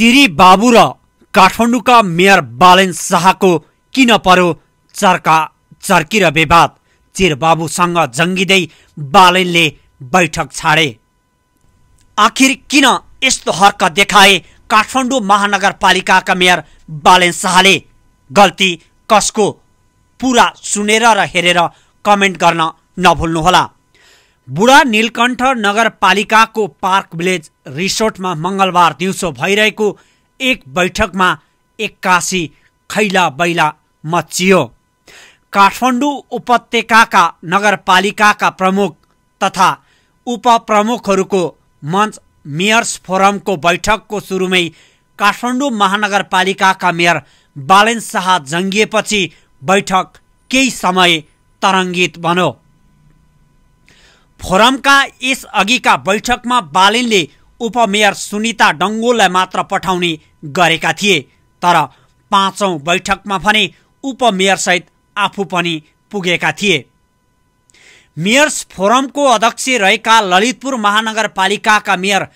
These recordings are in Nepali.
चिरी बाबु र काठमाडौँका मेयर बालेन शाहको किन पर्यो चर्का चर्की र विवाद चिरबाबुसँग जङ्गिँदै बालेनले बैठक छाडे आखिर किन यस्तो हर्क देखाए काठमाडौँ महानगरपालिकाका मेयर बालेन शाहले गल्ती कसको पुरा सुनेर र हेरेर कमेन्ट गर्न नभुल्नुहोला बुढा नीलकण्ठ नगरपालिकाको पार्क भिलेज रिसोर्टमा मंगलबार दिउँसो भइरहेको एक बैठकमा एक्कासी खैला बैला मचियो काठमाडौँ उपत्यकाका नगरपालिकाका प्रमुख तथा उपप्रमुखहरूको मञ्च मेयर्स फोरमको बैठकको सुरुमै काठमाडौँ महानगरपालिकाका मेयर बालेन शाह जङ्गिएपछि बैठक केही समय तरङ्गित बन्यो फोरमका यस अघिका बैठकमा बालिनले उपमेयर सुनिता डङ्गोललाई मात्र पठाउने गरेका थिए तर पाँचौँ बैठकमा भने उपमेयरसहित आफू पनि पुगेका थिए मेयर्स फोरमको अध्यक्ष रहेका ललितपुर महानगरपालिकाका मेयर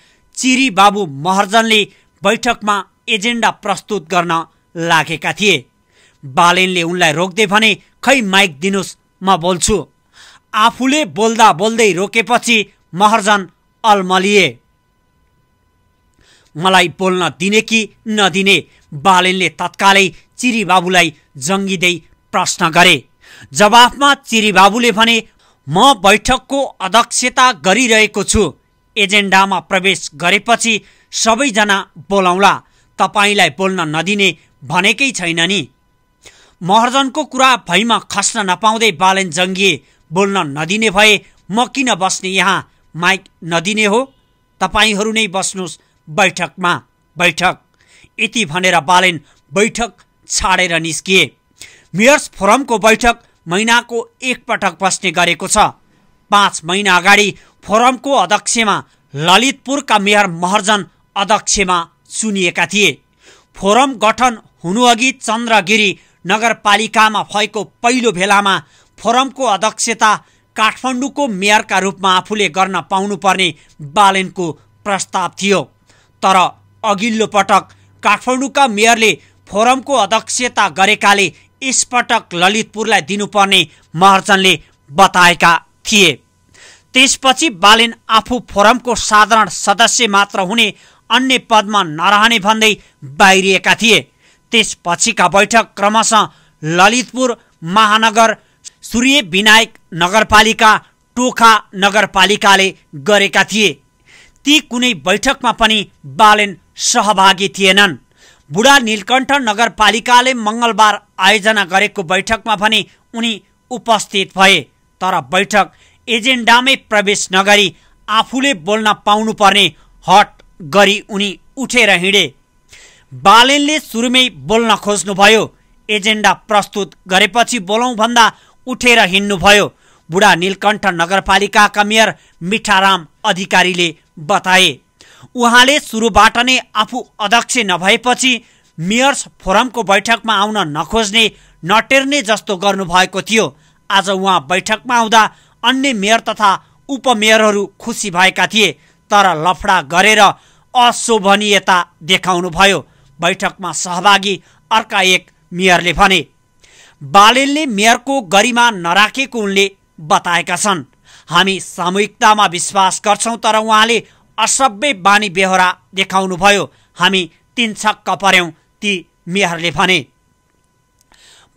चिरी बाबु महर्जनले बैठकमा एजेन्डा प्रस्तुत गर्न लागेका थिए बालेनले उनलाई रोक्दै भने खै माइक दिनुहोस् म बोल्छु आफूले बोल्दा बोल्दै रोकेपछि महर्जन अल्मलिए मलाई बोल्न दिने कि नदिने बालेनले तत्कालै चिरीबाबुलाई जङ्गिँदै प्रश्न गरे जवाफमा चिरीबाबुले भने म बैठकको अध्यक्षता गरिरहेको छु एजेन्डामा प्रवेश गरेपछि सबैजना बोलाउला तपाईँलाई बोल्न नदिने भनेकै छैन नि महर्जनको कुरा भैमा खस्न नपाउँदै बालेन जङ्गिए बोल्न नदिने भए म किन बस्ने यहाँ माइक नदिने हो तपाईँहरू नै बस्नुहोस् बैठकमा बैठक यति भनेर बालेन बैठक छाडेर निस्किए मेयर्स फोरमको बैठक महिनाको एकपटक बस्ने गरेको छ पाँच महिना अगाडि फोरमको अध्यक्षमा ललितपुरका मेयर महर्जन अध्यक्षमा चुनिएका थिए फोरम गठन हुनुअघि चन्द्रगिरी नगरपालिकामा भएको पहिलो भेलामा फोरमको अध्यक्षता काठमाडौँको मेयरका रूपमा आफूले गर्न पाउनुपर्ने बालेनको प्रस्ताव थियो तर अघिल्लो पटक काठमाडौँका मेयरले फोरमको अध्यक्षता गरेकाले यसपटक ललितपुरलाई दिनुपर्ने महर्जनले बताएका थिए त्यसपछि बालेन आफू फोरमको साधारण सदस्य मात्र हुने अन्य पदमा नरहने भन्दै बाहिरिएका थिए त्यसपछिका बैठक क्रमशः ललितपुर महानगर सूर्य विनायक नगरपालिका टोखा नगरपालिकाले गरेका थिए ती कुनै बैठकमा पनि बालेन सहभागी थिएनन् बुढा नीलकण्ठ नगरपालिकाले मङ्गलबार आयोजना गरेको बैठकमा पनि उनी उपस्थित भए तर बैठक एजेन्डामै प्रवेश नगरी आफूले बोल्न पाउनुपर्ने हट गरी उनी उठेर हिँडे बालेनले सुरुमै बोल्न खोज्नुभयो एजेन्डा प्रस्तुत गरेपछि बोलौँ भन्दा उठेर हिँड्नुभयो बुढा नीलकण्ठ नगरपालिकाका मेयर मिठाराम अधिकारीले बताए उहाँले सुरुबाट नै आफू अध्यक्ष नभएपछि मेयर्स फोरमको बैठकमा आउन नखोज्ने नटेर्ने जस्तो गर्नुभएको थियो आज उहाँ बैठकमा आउँदा अन्य मेयर तथा उपमेयरहरू खुसी भएका थिए तर लफडा गरेर अशोभनीयता देखाउनुभयो बैठकमा सहभागी अर्का एक मेयरले भने बालेलले मेयरको गरिमा नराखेको उनले बताएका छन् हामी सामूहिकतामा विश्वास गर्छौँ तर उहाँले असभ्य बानी बेहोरा देखाउनुभयो हामी तिन छक्क पर्यौँ ती मेयरले भने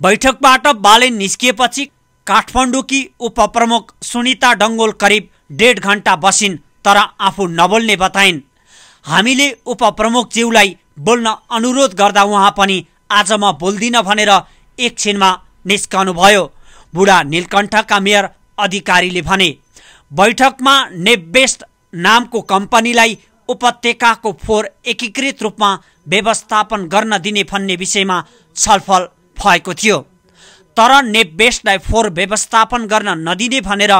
बैठकबाट बालेन निस्किएपछि काठमाडौँकी उपप्रमुख सुनिता डङ्गोल करिब डेढ घन्टा बसिन् तर आफू नबोल्ने बताइन् हामीले उपप्रमुखज्यूलाई बोल्न अनुरोध गर्दा उहाँ पनि आज म बोल्दिनँ भनेर एकछिनमा निस्कनुभयो बुढा नीलकण्ठका मेयर अधिकारीले भने बैठकमा नेबेस्ट नामको कम्पनीलाई उपत्यकाको फोहोर एकीकृत रूपमा व्यवस्थापन गर्न दिने भन्ने विषयमा छलफल भएको थियो तर नेबेस्टलाई फोहोर व्यवस्थापन गर्न नदिने भनेर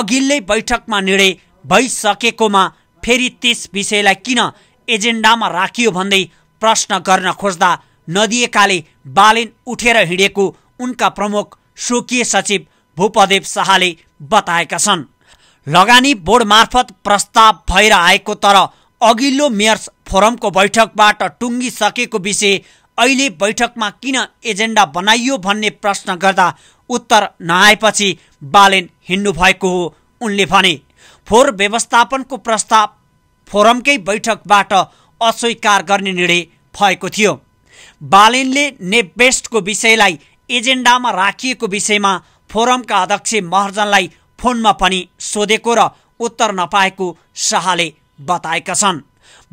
अघिल्लै बैठकमा निर्णय भइसकेकोमा फेरि त्यस विषयलाई किन एजेन्डामा राखियो भन्दै प्रश्न गर्न खोज्दा नदिएकाले बालेन उठेर हिँडेको उनका प्रमुख स्वकीय सचिव भूपदेव शाहले बताएका छन् लगानी बोर्ड मार्फत प्रस्ताव भएर आएको तर अघिल्लो मेयर्स फोरमको बैठकबाट टुङ्गिसकेको विषय अहिले बैठकमा किन एजेन्डा बनाइयो भन्ने प्रश्न गर्दा उत्तर नआएपछि बालेन हिँड्नु भएको हो उनले भने फोहोर व्यवस्थापनको प्रस्ताव फोरमकै बैठकबाट अस्वीकार गर्ने निर्णय भएको थियो बालेनले नेपबेस्टको विषयलाई एजेन्डामा राखिएको विषयमा फोरमका अध्यक्ष महर्जनलाई फोनमा पनि सोधेको र उत्तर नपाएको शाहले बताएका छन्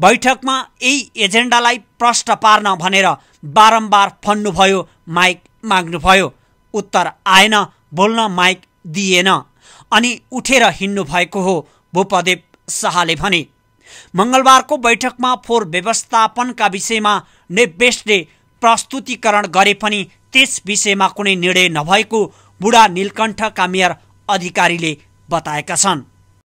बैठकमा यही एजेन्डालाई प्रष्ट पार्न भनेर बारम्बार फन्नुभयो माइक माग्नुभयो उत्तर आएन बोल्न माइक दिएन अनि उठेर हिँड्नु भएको हो भूपदेव शाहले भने मङ्गलबारको बैठकमा फोहोर व्यवस्थापनका विषयमा नेबेस्टले प्रस्तुतिकरण गरे पनि त्यस विषयमा कुनै निर्णय नभएको बुढा नीलकण्ठ कामियर अधिकारीले बताएका छन्